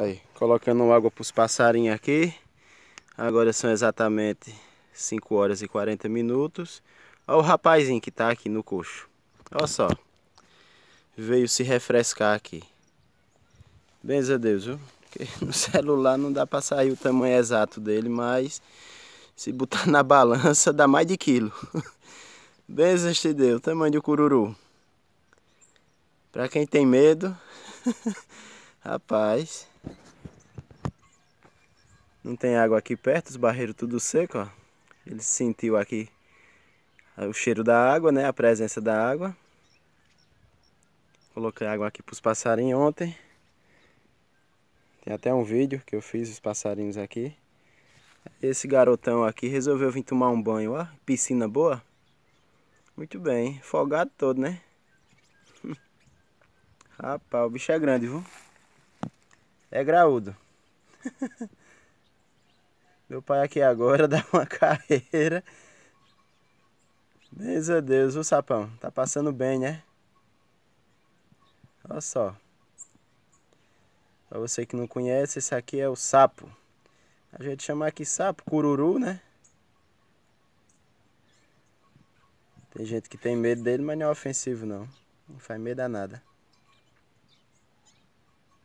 Aí, colocando água para os passarinhos aqui. Agora são exatamente 5 horas e 40 minutos. Olha o rapazinho que está aqui no coxo. Olha só. Veio se refrescar aqui. Benza a Deus, viu? Porque no celular não dá para sair o tamanho exato dele, mas se botar na balança dá mais de quilo. Benza te deu, tamanho do cururu. Para quem tem medo... Rapaz. Não tem água aqui perto, os barreiros tudo seco, ó. Ele sentiu aqui o cheiro da água, né? A presença da água. Coloquei água aqui para os passarinhos ontem. Tem até um vídeo que eu fiz os passarinhos aqui. Esse garotão aqui resolveu vir tomar um banho, ó. Piscina boa. Muito bem, folgado todo, né? Rapaz, o bicho é grande, viu? é graúdo. Meu pai aqui agora dá uma carreira. Meu Deus, o sapão. Tá passando bem, né? Olha só. Pra você que não conhece, esse aqui é o sapo. A gente chama aqui sapo, cururu, né? Tem gente que tem medo dele, mas não é ofensivo não. Não faz medo a nada.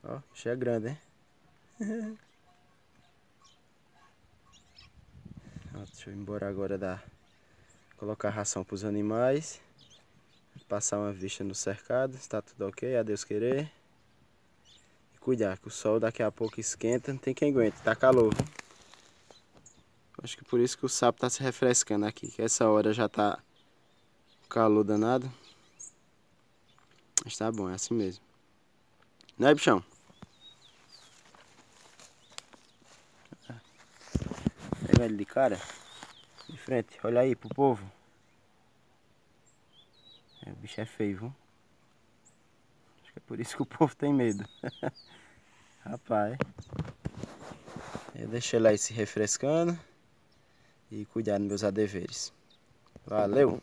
Ó, cheia é grande, hein? Ó, deixa eu ir embora agora da... Colocar ração para os animais. Passar uma vista no cercado, está tudo ok, a Deus querer. E cuidar, que o sol daqui a pouco esquenta, não tem quem aguente, tá calor. Acho que por isso que o sapo está se refrescando aqui, que essa hora já tá calor danado. Mas tá bom, é assim mesmo. Né, bichão? ele de cara. De frente, olha aí pro povo. É, o bicho é feio, viu? Acho que é por isso que o povo tem medo. Rapaz. Eu deixei ele aí se refrescando. E cuidar dos meus adeveres. Valeu!